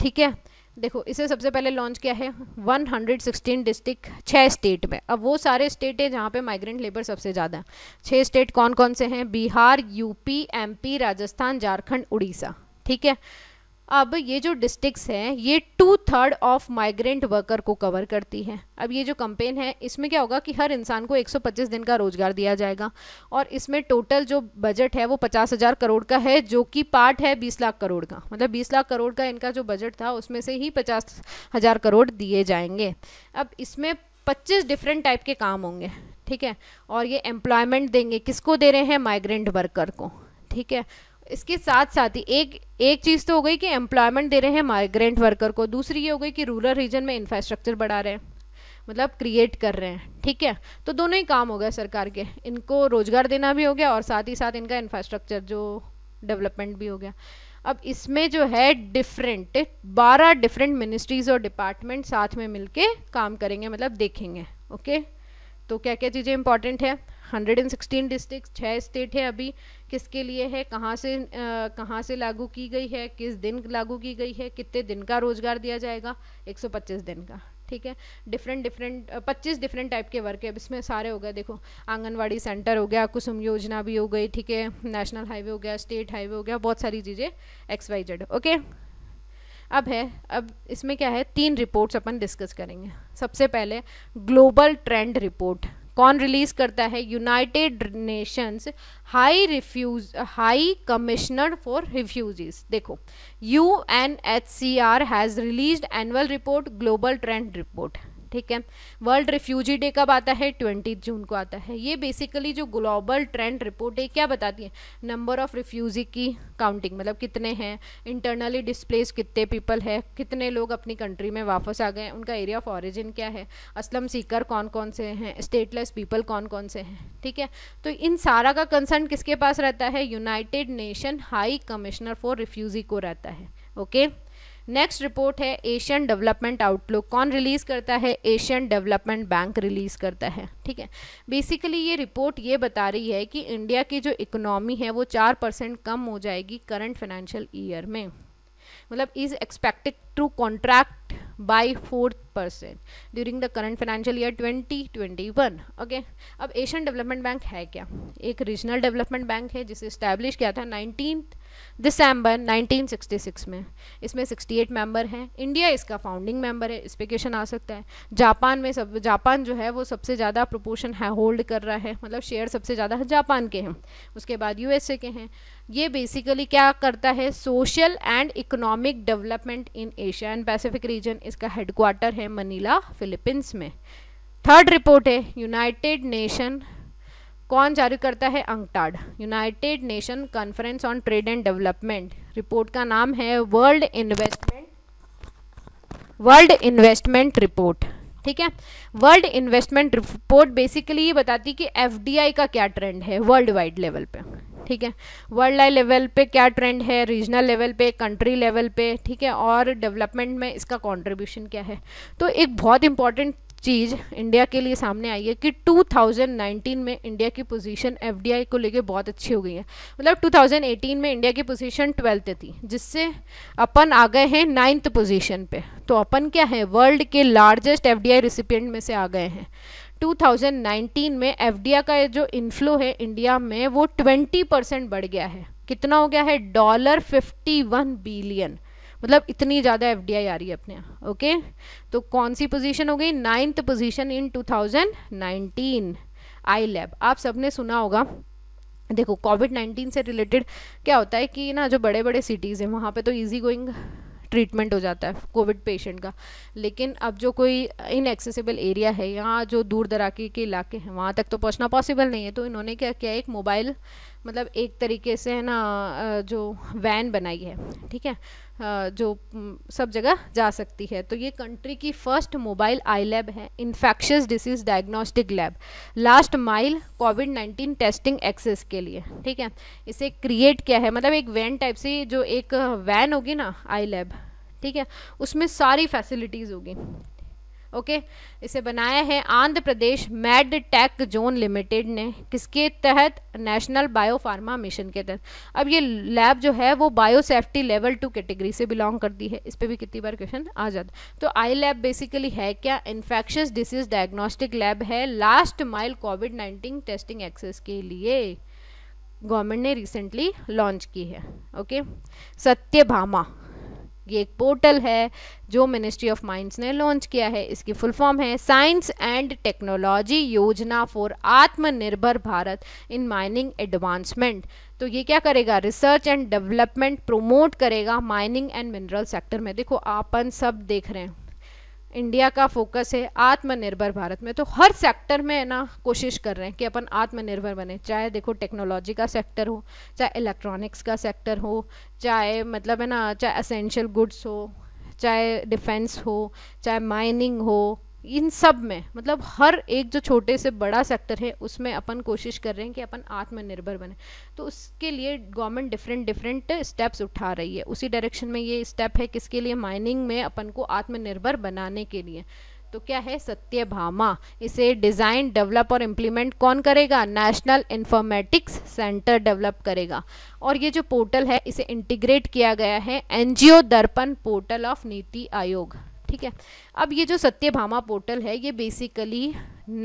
ठीक है देखो इसे सबसे पहले लॉन्च किया है 116 डिस्ट्रिक्ट छः स्टेट में अब वो सारे स्टेट है जहाँ पे माइग्रेंट लेबर सबसे ज़्यादा छः स्टेट कौन कौन से हैं बिहार यूपी एमपी राजस्थान झारखंड उड़ीसा ठीक है अब ये जो डिस्ट्रिक्स हैं ये two third of migrant worker को कवर करती है अब ये जो कंपेन है इसमें क्या होगा कि हर इंसान को 125 दिन का रोजगार दिया जाएगा और इसमें टोटल जो बजट है वो पचास हज़ार करोड़ का है जो कि पार्ट है बीस लाख करोड़ का मतलब बीस लाख करोड़ का इनका जो बजट था उसमें से ही पचास हज़ार करोड़ दिए जाएंगे अब इसमें पच्चीस डिफरेंट टाइप के काम होंगे ठीक है और ये एम्प्लॉयमेंट देंगे किसको दे रहे हैं माइग्रेंट वर्कर को ठीक है इसके साथ साथ ही एक एक चीज़ तो हो गई कि एम्प्लॉयमेंट दे रहे हैं माइग्रेंट वर्कर को दूसरी ये हो गई कि रूरल रीजन में इंफ्रास्ट्रक्चर बढ़ा रहे हैं मतलब क्रिएट कर रहे हैं ठीक है तो दोनों ही काम हो गया सरकार के इनको रोज़गार देना भी हो गया और साथ ही साथ इनका इंफ्रास्ट्रक्चर जो डेवलपमेंट भी हो गया अब इसमें जो है डिफरेंट बारह डिफरेंट मिनिस्ट्रीज़ और डिपार्टमेंट साथ में मिलके काम करेंगे मतलब देखेंगे ओके तो क्या क्या चीज़ें इंपॉर्टेंट है हंड्रेड एंड सिक्सटीन डिस्ट्रिक्ट छः स्टेट है अभी किसके लिए है कहाँ से कहाँ से लागू की गई है किस दिन लागू की गई है कितने दिन का रोज़गार दिया जाएगा एक सौ पच्चीस दिन का ठीक है डिफरेंट डिफरेंट पच्चीस डिफरेंट टाइप के वर्क है अब इसमें सारे हो गए देखो आंगनवाड़ी सेंटर हो गया कुसुम योजना भी हो गई ठीक है नेशनल हाईवे हो गया स्टेट हाईवे हो गया बहुत सारी चीज़ें एक्स वाई जेड ओके अब है अब इसमें क्या है तीन रिपोर्ट्स अपन डिस्कस करेंगे सबसे पहले ग्लोबल ट्रेंड रिपोर्ट कौन रिलीज करता है United Nations high refuge high commissioner for refugees देखो U N H C R has release annual report global trend report ठीक है वर्ल्ड रिफ्यूजी डे कब आता है ट्वेंटी जून को आता है ये बेसिकली जो ग्लोबल ट्रेंड रिपोर्ट है क्या बताती है नंबर ऑफ रिफ्यूजी की काउंटिंग मतलब कितने हैं इंटरनली डिस्प्लेस कितने पीपल है कितने लोग अपनी कंट्री में वापस आ गए उनका एरिया ऑफ ऑरिजिन क्या है असलम सीकर कौन कौन से हैं स्टेटलेस पीपल कौन कौन से हैं ठीक है तो इन सारा का कंसर्न किसके पास रहता है United Nation high commissioner for refugee को रहता है ओके okay? नेक्स्ट रिपोर्ट है एशियन डेवलपमेंट आउटलुक कौन रिलीज़ करता है एशियन डेवलपमेंट बैंक रिलीज़ करता है ठीक है बेसिकली ये रिपोर्ट ये बता रही है कि इंडिया की जो इकोनॉमी है वो चार परसेंट कम हो जाएगी करंट फाइनेंशियल ईयर में मतलब is expected to contract by during the current financial year twenty twenty 2021 okay अब एशियन डेवलपमेंट बैंक है क्या एक रीजनल डेवलपमेंट बैंक है जिसे इस्टेब्लिश किया था नाइनटीन दिसंबर 1966 में इसमें 68 मेंबर हैं इंडिया इसका फाउंडिंग मेंबर है इस पर क्वेश्चन आ सकता है जापान में सब जापान जो है वो सबसे ज़्यादा प्रोपोर्शन है होल्ड कर रहा है मतलब शेयर सबसे ज़्यादा जापान के हैं उसके बाद यूएसए के हैं ये बेसिकली क्या करता है social and economic development in Asia and Pacific region इसका हेडक्वार्टर है मनीला फिलीपींस में थर्ड रिपोर्ट है यूनाइटेड नेशन कौन जारी करता है UNCTAD United Nation conference on trade and development report का नाम है world investment world investment report ठीक है वर्ल्ड इन्वेस्टमेंट रिपोर्ट बेसिकली ये बताती है कि एफ का क्या ट्रेंड है वर्ल्ड वाइड लेवल पे ठीक है वर्ल्ड वाइड लेवल पे क्या ट्रेंड है रीजनल लेवल पे कंट्री लेवल पे ठीक है और डेवलपमेंट में इसका कंट्रीब्यूशन क्या है तो एक बहुत इंपॉर्टेंट चीज़ इंडिया के लिए सामने आई है कि 2019 में इंडिया की पोजीशन एफडीआई को लेके बहुत अच्छी हो गई है मतलब 2018 में इंडिया की पोजीशन ट्वेल्थ थी जिससे अपन आ गए हैं नाइन्थ पोजीशन पे तो अपन क्या है वर्ल्ड के लार्जेस्ट एफडीआई रिसिपियंट में से आ गए हैं 2019 में एफ का जो इन्फ्लो है इंडिया में वो ट्वेंटी परसेंट बढ़ गया है कितना हो गया है डॉलर फिफ्टी बिलियन मतलब इतनी ज़्यादा एफ आ रही है अपने यहाँ ओके तो कौन सी पोजीशन हो गई ninth position in 2019 I lab आप सबने सुना होगा देखो कोविड 19 से रिलेटेड क्या होता है कि ना जो बड़े बड़े सिटीज़ हैं वहाँ पे तो इजी गोइंग ट्रीटमेंट हो जाता है कोविड पेशेंट का लेकिन अब जो कोई इनएक्सेसिबल एरिया है यहाँ जो दूर दराके के इलाके हैं वहाँ तक तो पहुँचना पॉसिबल नहीं है तो इन्होंने क्या किया एक मोबाइल मतलब एक तरीके से है ना जो वैन बनाई है ठीक है जो सब जगह जा सकती है तो ये कंट्री की फर्स्ट मोबाइल आई लैब है infectious disease diagnostic lab last mile COVID 19 testing access के लिए ठीक है इसे क्रिएट किया है मतलब एक वैन टाइप से जो एक वैन होगी ना आई लैब ठीक है उसमें सारी फैसिलिटीज़ होगी ओके इसे बनाया है Andhra Pradesh med tech zone limited ने किसके तहत नेशनल बायो फार्मा मिशन के तहत अब ये लैब जो है वो bio safety level two category से बिलोंग करती है इस पर भी कितनी बार क्वेश्चन आ जाता तो आई लैब बेसिकली है क्या इन्फेक्शस डिसीज डायग्नोस्टिक लैब है last mile COVID nineteen testing access के लिए गवर्नमेंट ने रिसेंटली लॉन्च की है ओके सत्य भामा ये एक पोर्टल है जो मिनिस्ट्री ऑफ माइंस ने लॉन्च किया है इसकी फुल फॉर्म है science and technology Yojana for Aatmanirbhar Bharat in mining advancement तो ये क्या करेगा रिसर्च एंड डेवलपमेंट प्रोमोट करेगा माइनिंग एंड मिनरल सेक्टर में देखो आपन सब देख रहे हैं इंडिया का फोकस है आत्मनिर्भर भारत में तो हर सेक्टर में ना कोशिश कर रहे हैं कि अपन आत्मनिर्भर बने चाहे देखो टेक्नोलॉजी का सेक्टर हो चाहे इलेक्ट्रॉनिक्स का सेक्टर हो चाहे मतलब है ना चाहे असेंशियल गुड्स हो चाहे डिफेंस हो चाहे माइनिंग हो इन सब में मतलब हर एक जो छोटे से बड़ा सेक्टर है उसमें अपन कोशिश कर रहे हैं कि अपन आत्मनिर्भर बने तो उसके लिए गवर्नमेंट डिफरेंट डिफरेंट स्टेप्स उठा रही है उसी डायरेक्शन में ये स्टेप है किसके लिए माइनिंग में अपन को आत्मनिर्भर बनाने के लिए तो क्या है सत्य भामा इसे डिज़ाइन डेवलप और इम्प्लीमेंट कौन करेगा नेशनल इंफॉर्मेटिक्स सेंटर डेवलप करेगा और ये जो पोर्टल है इसे इंटीग्रेट किया गया है एनजीओ दर्पण पोर्टल ऑफ नीति आयोग ठीक है अब ये जो सत्यभामा पोर्टल है ये बेसिकली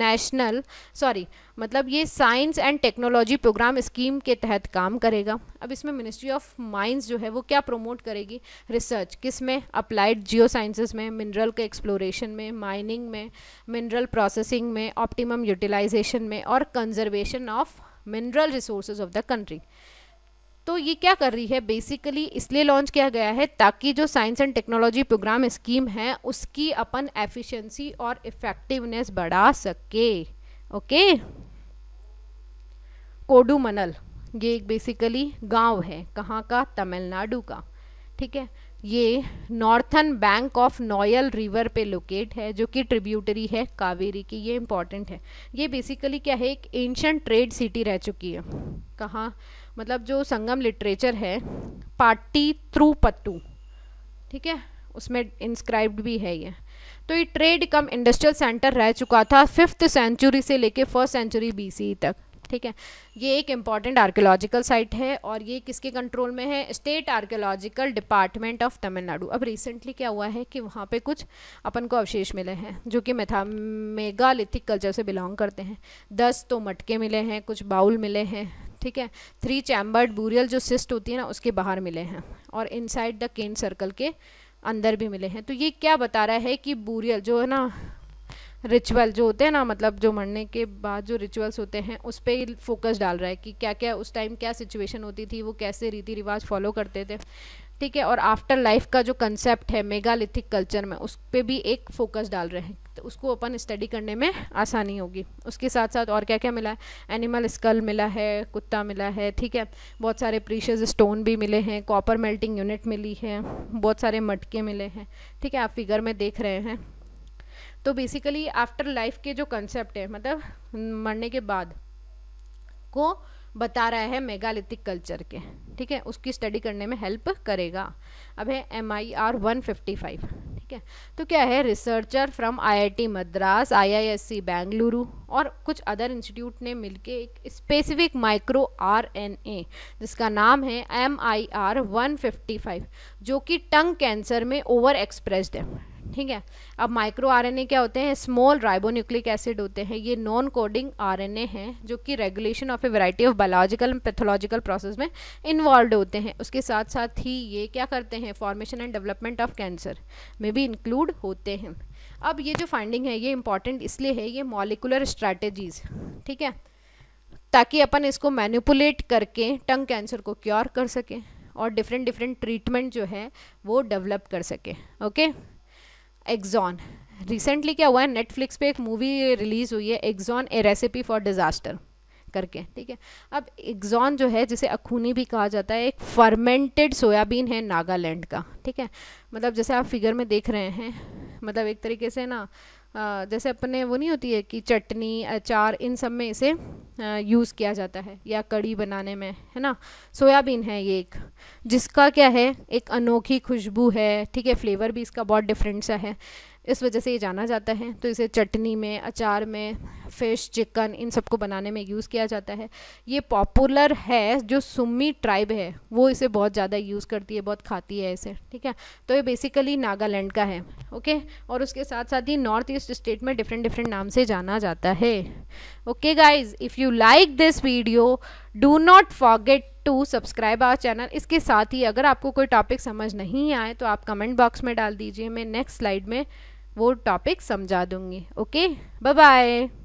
नेशनल सॉरी मतलब ये science and technology program scheme के तहत काम करेगा अब इसमें मिनिस्ट्री ऑफ माइंस जो है वो क्या प्रमोट करेगी रिसर्च किस में अप्लाइड जियो साइंसिस में मिनरल के एक्सप्लोरेशन में माइनिंग में मिनरल प्रोसेसिंग में ऑप्टिमम यूटिलाइजेशन में और conservation of mineral resources of the country तो ये क्या कर रही है बेसिकली इसलिए लॉन्च किया गया है ताकि जो science and technology program scheme है उसकी अपन एफिशिएंसी और इफेक्टिवनेस बढ़ा सके ओके कोडूमनल ये एक बेसिकली गांव है कहाँ का तमिलनाडु का ठीक है ये northern bank of Nile river पे लोकेट है जो कि ट्रिब्यूटरी है कावेरी की ये इम्पॉर्टेंट है ये बेसिकली क्या है एक एंशंट ट्रेड सिटी रह चुकी है कहाँ मतलब जो संगम लिटरेचर है पाटी थ्रू पत्तू ठीक है उसमें इंस्क्राइब्ड भी है ये तो ये ट्रेड कम इंडस्ट्रियल सेंटर रह चुका था फिफ्थ सेंचुरी से लेके फर्स्ट सेंचुरी बी तक ठीक है ये एक इम्पॉर्टेंट आर्कियोलॉजिकल साइट है और ये किसके कंट्रोल में है state archaeological department of Tamil Nadu अब रिसेंटली क्या हुआ है कि वहाँ पे कुछ अपन को अवशेष मिले हैं जो कि मेथा मेगालिथिक कल्चर से बिलोंग करते हैं दस तो मटके मिले हैं कुछ बाउल मिले हैं ठीक है थ्री चैम्बर्ड बूरियल जो सिस्ट होती है ना उसके बाहर मिले हैं और इनसाइड द केन सर्कल के अंदर भी मिले हैं तो ये क्या बता रहा है कि बूरियल जो है ना रिचुअल जो होते हैं ना मतलब जो मरने के बाद जो रिचुअल्स होते हैं उस पर फोकस डाल रहा है कि क्या क्या उस टाइम क्या सिचुएशन होती थी वो कैसे रीति रिवाज फॉलो करते थे ठीक है और आफ्टर लाइफ का जो कंसेप्ट है मेगालिथिक कल्चर में उस पर भी एक फोकस डाल रहे हैं तो उसको अपन स्टडी करने में आसानी होगी उसके साथ साथ और क्या क्या मिला है एनिमल स्कल मिला है कुत्ता मिला है ठीक है बहुत सारे प्रीशियस स्टोन भी मिले हैं कॉपर मेल्टिंग यूनिट मिली है बहुत सारे मटके मिले हैं ठीक है आप फिगर में देख रहे हैं तो बेसिकली आफ्टर लाइफ के जो कंसेप्ट है मतलब मरने के बाद को बता रहा है मेगालिथिक कल्चर के ठीक है उसकी स्टडी करने में हेल्प करेगा अब है M I R one fifty five ठीक है तो क्या है researcher from IIT Madras IISc Bengaluru और कुछ अदर इंस्टीट्यूट ने मिलके एक स्पेसिफिक माइक्रो आरएनए जिसका नाम है M I R one fifty five जो कि टंग कैंसर में ओवर एक्सप्रेस्ड है ठीक है अब माइक्रो आरएनए क्या होते हैं स्मॉल राइबोन्यूक्लिक एसिड होते हैं ये नॉन कोडिंग आरएनए हैं जो कि regulation of a variety of biological and pathological process में इन्वॉल्व होते हैं उसके साथ साथ ही ये क्या करते हैं formation and development of cancer में भी इंक्लूड होते हैं अब ये जो फाइंडिंग है ये इंपॉर्टेंट इसलिए है ये मॉलिकुलर स्ट्रैटेजीज ठीक है ताकि अपन इसको मैनिपुलेट करके टंग कैंसर को क्योर कर सकें और डिफरेंट डिफरेंट ट्रीटमेंट जो है वो डेवलप कर सके ओके okay? एग्जॉन रिसेंटली क्या हुआ है नेटफ्लिक्स पे एक मूवी रिलीज़ हुई है Axone a recipe for disaster करके ठीक है अब एग्जॉन जो है जिसे अखूनी भी कहा जाता है एक फर्मेंटेड सोयाबीन है नागालैंड का ठीक है मतलब जैसे आप फिगर में देख रहे हैं मतलब एक तरीके से ना जैसे अपने वो नहीं होती है कि चटनी अचार इन सब में इसे यूज़ किया जाता है या कड़ी बनाने में है ना सोयाबीन है ये एक जिसका क्या है एक अनोखी खुशबू है ठीक है फ्लेवर भी इसका बहुत डिफरेंट सा है इस वजह से ये जाना जाता है तो इसे चटनी में अचार में फ़िश चिकन इन सबको बनाने में यूज़ किया जाता है ये पॉपुलर है जो सुमी ट्राइब है वो इसे बहुत ज़्यादा यूज़ करती है बहुत खाती है इसे ठीक है तो ये बेसिकली नागालैंड का है ओके और उसके साथ साथ ही नॉर्थ ईस्ट स्टेट में डिफरेंट डिफरेंट नाम से जाना जाता है okay guys if you like this video do not forget to subscribe our channel इसके साथ ही अगर आपको कोई टॉपिक समझ नहीं आए तो आप कमेंट बॉक्स में डाल दीजिए मैं नेक्स्ट स्लाइड में वो टॉपिक समझा दूँगी ओके बाय